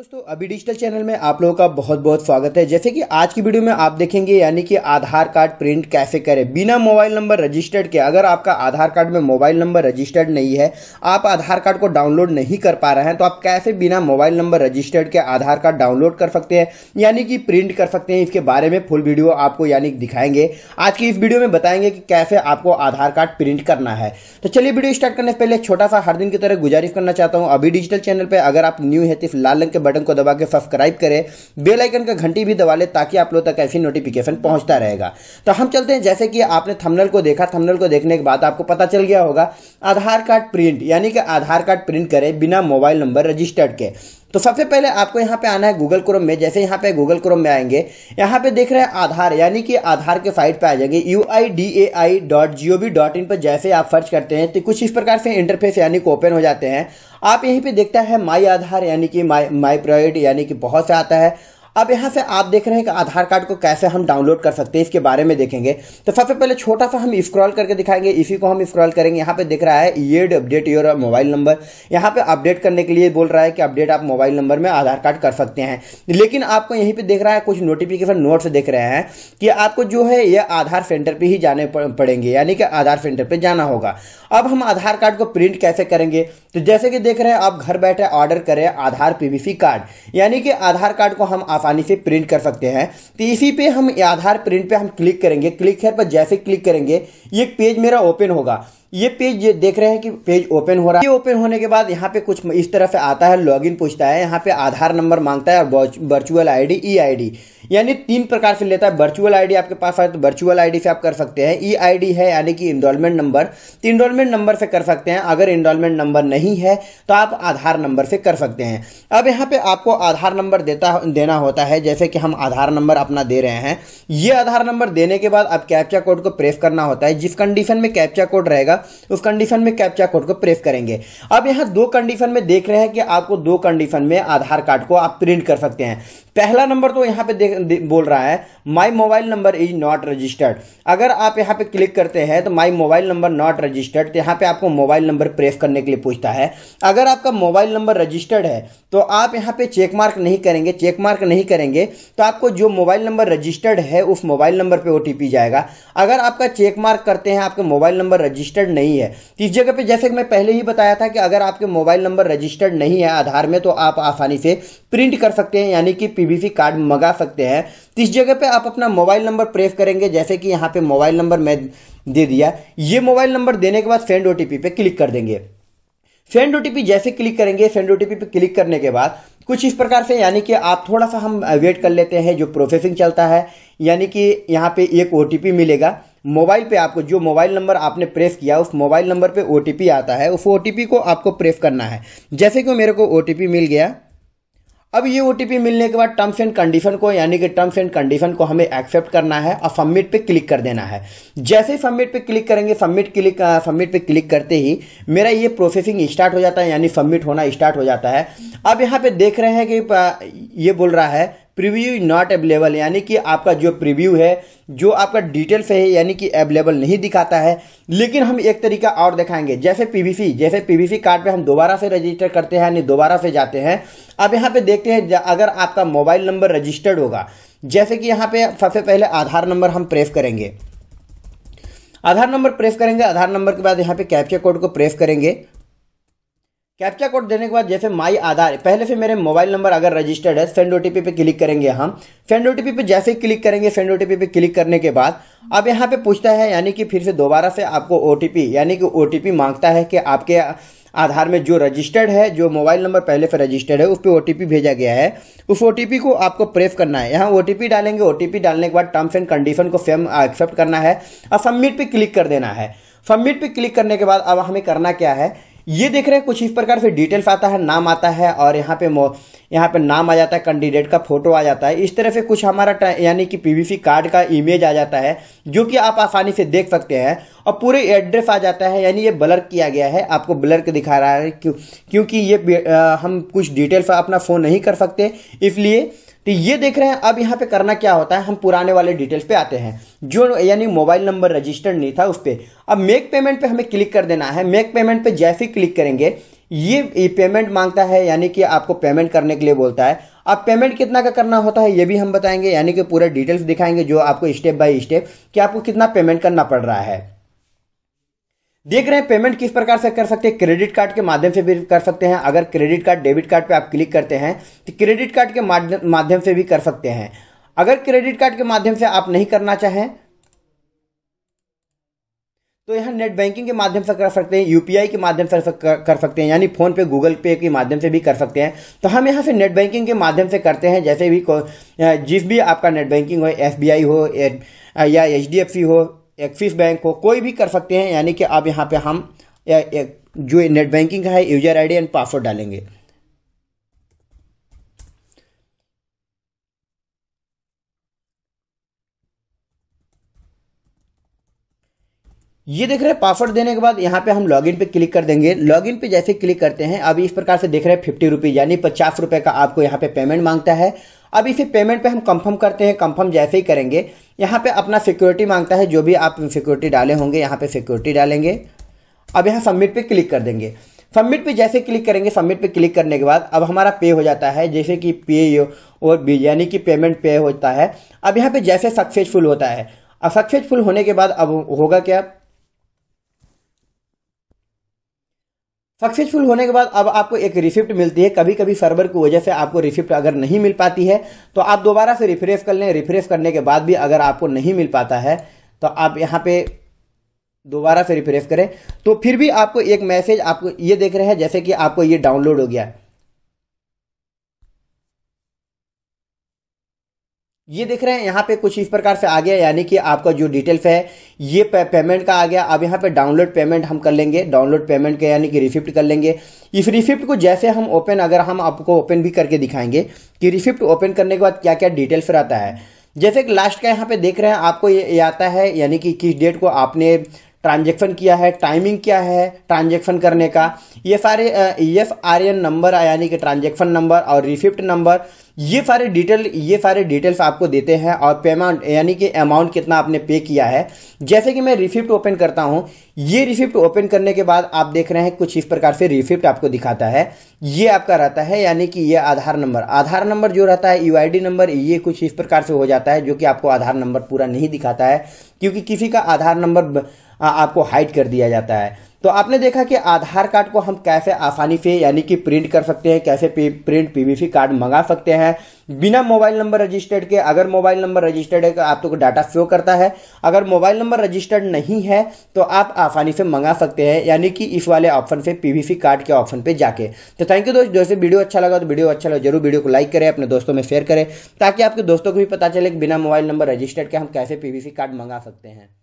दोस्तों अभी digital channel में आप लोगों का बहुत बहुत स्वागत है जैसे कि आज की वीडियो में आप देखेंगे यानी कि आधार कार्ड प्रिंट कैसे करें बिना मोबाइल नंबर रजिस्टर्ड के अगर आपका आधार कार्ड में मोबाइल नंबर रजिस्टर्ड नहीं है आप आधार कार्ड को डाउनलोड नहीं कर पा रहे हैं तो आप कैसे बिना मोबाइल नंबर रजिस्टर्ड के आधार कार्ड डाउनलोड कर सकते हैं यानी कि प्रिंट कर सकते हैं इसके बारे में फुल वीडियो आपको यानी दिखाएंगे आज की इस वीडियो में बताएंगे कि कैसे आपको आधार कार्ड प्रिंट करना है तो चलिए वीडियो स्टार्ट करने से पहले छोटा सा हर दिन की तरह गुजारिश करना चाहता हूँ अभी डिजिटल चैनल पर अगर आप न्यू है तो लाल के बटन को दबा के सब्सक्राइब करें बेलाइकन का घंटी भी दबा लें ताकि आप लोग तक ऐसी नोटिफिकेशन पहुंचता रहेगा तो हम चलते हैं जैसे कि आपने थमनल को देखा थमनल को देखने के बाद आपको पता चल गया होगा आधार कार्ड प्रिंट यानी कि आधार कार्ड प्रिंट करें बिना मोबाइल नंबर रजिस्टर्ड के तो सबसे पहले आपको यहाँ पे आना है गूगल क्रोम में जैसे यहाँ पे गूगल क्रोम में आएंगे यहाँ पे देख रहे हैं आधार यानी कि आधार के साइट पे आ जाएंगे U I D A I dot G O V dot in पर जैसे आप सर्च करते हैं तो कुछ इस प्रकार से इंटरफेस यानी कि ओपन हो जाते हैं आप यहीं पे देखता है माई आधार यानी कि माई माई प्रायोरिटी यानी कि बहुत से आता है अब यहाँ से आप देख रहे हैं कि आधार कार्ड को कैसे हम डाउनलोड कर सकते हैं इसके बारे में देखेंगे तो सबसे पहले छोटा सा हम स्क्रॉल करके दिखाएंगे इसी को हम स्क्रॉल करेंगे यहाँ पे दिख रहा है ईड अपडेट योर मोबाइल नंबर यहाँ पे अपडेट करने के लिए बोल रहा है कि अपडेट आप मोबाइल नंबर में आधार कार्ड कर सकते हैं लेकिन आपको यहीं पर देख रहा है कुछ नोटिफिकेशन नोट्स देख रहे हैं कि आपको जो है यह आधार सेंटर पर ही जाने पड़ेंगे यानी कि आधार सेंटर पर जाना होगा अब हम आधार कार्ड को प्रिंट कैसे करेंगे तो जैसे कि देख रहे हैं आप घर बैठे ऑर्डर करें आधार पीवीसी कार्ड यानी कि आधार कार्ड को हम आसानी आसानी से प्रिंट कर सकते हैं तो इसी पे हम आधार प्रिंट पे हम क्लिक करेंगे क्लिक पर जैसे क्लिक करेंगे ये पेज मेरा ओपन होगा ये पेज ये देख रहे हैं कि पेज ओपन हो रहा है ओपन होने के बाद यहाँ पे कुछ इस तरह से आता है लॉगिन पूछता है यहाँ पे आधार नंबर मांगता है और वर्चुअल आईडी ई आईडी यानी तीन प्रकार से लेता है वर्चुअल आईडी आपके पास आए तो वर्चुअल आईडी से आप कर सकते हैं ई e आईडी है यानी कि इनरोलमेंट नंबर तो इनरोलमेंट नंबर से कर सकते हैं अगर इनरोलमेंट नंबर नहीं है तो आप आधार नंबर से कर सकते हैं अब यहाँ पे आपको आधार नंबर देता देना होता है जैसे कि हम आधार नंबर अपना दे रहे हैं ये आधार नंबर देने के बाद आप कैप्चा कोड को प्रेस करना होता है जिस कंडीशन में कैप्चा कोड रहेगा उस कंडीशन में कैप्चा कोड को प्रेस करेंगे अब यहाँ दो कंडीशन में देख रहे हैं कि आपको दो कंडीशन में आधार कार्ड को आप प्रिंट कर सकते हैं पहला नंबर तो यहाँ पे देख दे, बोल रहा है my mobile number is not registered अगर आप यहाँ पे क्लिक करते हैं तो my mobile number not registered तो यहाँ पे आपको मोबाइल नंबर प्रेस करने के लिए पूछता है अगर आपका मोबाइल नंबर रजिस्टर्ड है तो आप यहाँ पे चेक मार्क नहीं करेंगे चेक मार्क नहीं करेंगे तो आपको जो मोबाइल नंबर रजिस्टर्ड है उस मोबाइल नंबर पर ओ जाएगा अगर आपका चेक मार्क करते हैं आपका मोबाइल नंबर रजिस्टर्ड नहीं है तो इस जगह पर जैसे कि मैं पहले ही बताया था कि अगर आपके मोबाइल नंबर रजिस्टर्ड नहीं है आधार में तो आप आसानी से प्रिंट कर सकते हैं यानी कि पीबीसी कार्ड मंगा सकते हैं तो इस जगह पे आप अपना मोबाइल नंबर प्रेस करेंगे जैसे कि यहाँ पे मोबाइल नंबर मैं दे दिया ये मोबाइल नंबर देने के बाद सेंड ओटीपी पे क्लिक कर देंगे सेंड ओटीपी जैसे क्लिक करेंगे सेंड ओटीपी पे क्लिक करने के बाद कुछ इस प्रकार से यानी कि आप थोड़ा सा हम वेट कर लेते हैं जो प्रोसेसिंग चलता है यानी कि यहाँ पे एक ओ मिलेगा मोबाइल पे आपको जो मोबाइल नंबर आपने प्रेस किया उस मोबाइल नंबर पे ओ आता है उस ओ को आपको प्रेस करना है जैसे कि मेरे को ओ मिल गया अब ये ओ मिलने के बाद टर्म्स एंड कंडीशन को यानी कि टर्म्स एंड कंडीशन को हमें एक्सेप्ट करना है और सबमिट पे क्लिक कर देना है जैसे ही सबमिट पे क्लिक करेंगे सबमिट क्लिक सबमिट पे क्लिक करते ही मेरा ये प्रोसेसिंग स्टार्ट हो जाता है यानी सबमिट होना स्टार्ट हो जाता है अब यहाँ पे देख रहे हैं कि ये बोल रहा है प्रीव्यू इज नॉट अवेलेबल यानी कि आपका जो प्रीव्यू है जो आपका डिटेल्स है यानी कि अवेलेबल नहीं दिखाता है लेकिन हम एक तरीका और दिखाएंगे जैसे पीवीसी जैसे पीवीसी कार्ड पे हम दोबारा से रजिस्टर करते हैं यानी दोबारा से जाते हैं अब यहाँ पे देखते हैं अगर आपका मोबाइल नंबर रजिस्टर्ड होगा जैसे कि यहाँ पे सबसे पहले आधार नंबर हम प्रेस करेंगे आधार नंबर प्रेस करेंगे आधार नंबर के बाद यहाँ पे कैप्चर कोड को प्रेस करेंगे कैप्चा कोड देने के बाद जैसे माई आधार पहले से मेरे मोबाइल नंबर अगर रजिस्टर्ड है सेंड ओटीपी पे क्लिक करेंगे हम सेंड ओटीपी पे जैसे ही क्लिक करेंगे सेंड ओटीपी पे क्लिक करने के बाद अब यहाँ पे पूछता है यानी कि फिर से दोबारा से आपको ओटीपी यानी कि ओटीपी मांगता है कि आपके आधार में जो रजिस्टर्ड है जो मोबाइल नंबर पहले से रजिस्टर्ड है उस पर ओ भेजा गया है उस ओ को आपको प्रेस करना है यहाँ ओ डालेंगे ओ डालने के बाद टर्म्स एंड कंडीशन को सेम एक्सेप्ट करना है और सबमिट पर क्लिक कर देना है सबमिट पर क्लिक करने के बाद अब हमें करना क्या है ये देख रहे हैं कुछ इस प्रकार से डिटेल्स आता है नाम आता है और यहाँ पे यहाँ पे नाम आ जाता है कैंडिडेट का फोटो आ जाता है इस तरह से कुछ हमारा यानी कि पीवीसी कार्ड का इमेज आ जाता है जो कि आप आसानी से देख सकते हैं और पूरे एड्रेस आ जाता है यानी ये ब्लर किया गया है आपको ब्लर के दिखा रहा है क्यों क्योंकि ये आ, हम कुछ डिटेल्स अपना फ़ोन नहीं कर सकते इसलिए तो ये देख रहे हैं अब यहाँ पे करना क्या होता है हम पुराने वाले डिटेल्स पे आते हैं जो यानी मोबाइल नंबर रजिस्टर्ड नहीं था उस पर अब मेक पेमेंट पे हमें क्लिक कर देना है मेक पेमेंट पे जैसे ही क्लिक करेंगे ये पेमेंट मांगता है यानी कि आपको पेमेंट करने के लिए बोलता है अब पेमेंट कितना का करना होता है ये भी हम बताएंगे यानी कि पूरा डिटेल्स दिखाएंगे जो आपको स्टेप बाय स्टेप कि आपको कितना पेमेंट करना पड़ रहा है देख रहे हैं पेमेंट किस प्रकार से कर सकते हैं क्रेडिट कार्ड के माध्यम से भी कर सकते हैं अगर क्रेडिट कार्ड डेबिट कार्ड पे आप क्लिक करते हैं तो क्रेडिट कार्ड के माध्यम से भी कर सकते हैं अगर क्रेडिट कार्ड के माध्यम से आप नहीं करना चाहें तो यहाँ नेट बैंकिंग के माध्यम से कर सकते हैं यूपीआई के माध्यम से कर सकते हैं यानी फोन पे गूगल पे के माध्यम से भी कर सकते हैं तो हम यहाँ से नेट बैंकिंग के माध्यम से करते हैं जैसे भी जिस भी आपका नेट बैंकिंग हो एसबीआई हो या एच हो एक्सिस बैंक को कोई भी कर सकते हैं यानी कि आप यहाँ पे हम जो नेट बैंकिंग है यूजर आईडी एंड पासवर्ड डालेंगे ये देख रहे हैं पासवर्ड देने के बाद यहाँ पे हम लॉगिन पे क्लिक कर देंगे लॉगिन पे जैसे क्लिक करते हैं अभी इस प्रकार से देख रहे हैं फिफ्टी रुपीज़ यानी पचास रुपए का आपको यहाँ पे पेमेंट मांगता है अब इसे पेमेंट पे हम कंफर्म करते हैं कंफर्म जैसे ही करेंगे यहाँ पे अपना सिक्योरिटी मांगता है जो भी आप सिक्योरिटी डाले होंगे यहाँ पे सिक्योरिटी डालेंगे अब यहाँ सबमिट पे क्लिक कर देंगे सबमिट पे जैसे क्लिक करेंगे सबमिट पे क्लिक करने के बाद अब हमारा पे हो जाता है जैसे कि पे और बी यानी कि पेमेंट पे होता है अब यहाँ पे जैसे सक्सेसफुल होता है अब सक्सेसफुल होने के बाद अब होगा क्या सक्सेसफुल होने के बाद अब आपको एक रिसिप्ट मिलती है कभी कभी सर्वर की वजह से आपको रिसिप्ट अगर नहीं मिल पाती है तो आप दोबारा से रिफ्रेश कर लें रिफ्रेश करने के बाद भी अगर आपको नहीं मिल पाता है तो आप यहाँ पे दोबारा से रिफ्रेश करें तो फिर भी आपको एक मैसेज आपको ये देख रहे हैं जैसे कि आपको ये डाउनलोड हो गया ये देख रहे हैं यहाँ पे कुछ इस प्रकार से आ गया यानी कि आपका जो डिटेल्स है ये पे, पेमेंट का आ गया अब यहाँ पे डाउनलोड पेमेंट हम कर लेंगे डाउनलोड पेमेंट का यानी कि रिसिप्ट कर लेंगे इस रिसिप्ट को जैसे हम ओपन अगर हम आपको ओपन भी करके दिखाएंगे कि रिसिप्ट ओपन करने के बाद क्या क्या डिटेल्स रहता है जैसे कि लास्ट का यहाँ पे देख रहे हैं आपको ये आता है यानी कि किस डेट को आपने ट्रांजेक्शन किया है टाइमिंग क्या है ट्रांजेक्शन करने का ये सारे एफ आर एन नंबर यानी कि ट्रांजेक्शन नंबर और रिसिप्ट नंबर ये सारे डिटेल ये सारे डिटेल्स आपको देते हैं और पेमेंट यानी कि अमाउंट कितना आपने पे किया है जैसे कि मैं रिसिप्ट ओपन करता हूँ ये रिसिप्ट ओपन करने के बाद आप देख रहे हैं कुछ इस प्रकार से रिसिप्ट आपको दिखाता है ये आपका रहता है यानी कि ये आधार नंबर आधार नंबर जो रहता है यू नंबर ये कुछ इस प्रकार से हो जाता है जो कि आपको आधार नंबर पूरा नहीं दिखाता है क्योंकि किसी का आधार नंबर आपको हाइड कर दिया जाता है तो आपने देखा कि आधार कार्ड को हम कैसे आसानी से यानी कि प्रिंट कर सकते हैं कैसे प्रिंट पीवीसी कार्ड मंगा सकते हैं बिना मोबाइल नंबर रजिस्टर्ड के अगर मोबाइल नंबर रजिस्टर्ड है तो आप तो डाटा शो करता है अगर मोबाइल नंबर रजिस्टर्ड नहीं है तो आप आसानी से मंगा सकते हैं यानी कि इस वाले ऑप्शन से पीवीसी कार्ड के ऑप्शन पे जाके तो थैंक यू दोस्त जैसे वीडियो अच्छा लगा तो वीडियो अच्छा लगा जरूर वीडियो को लाइक करें अपने दोस्तों में शेयर करें ताकि आपके दोस्तों को भी पता चले कि बिना मोबाइल नंबर रजिस्टर्ड के हम कैसे पीवीसी कार्ड मंगा सकते हैं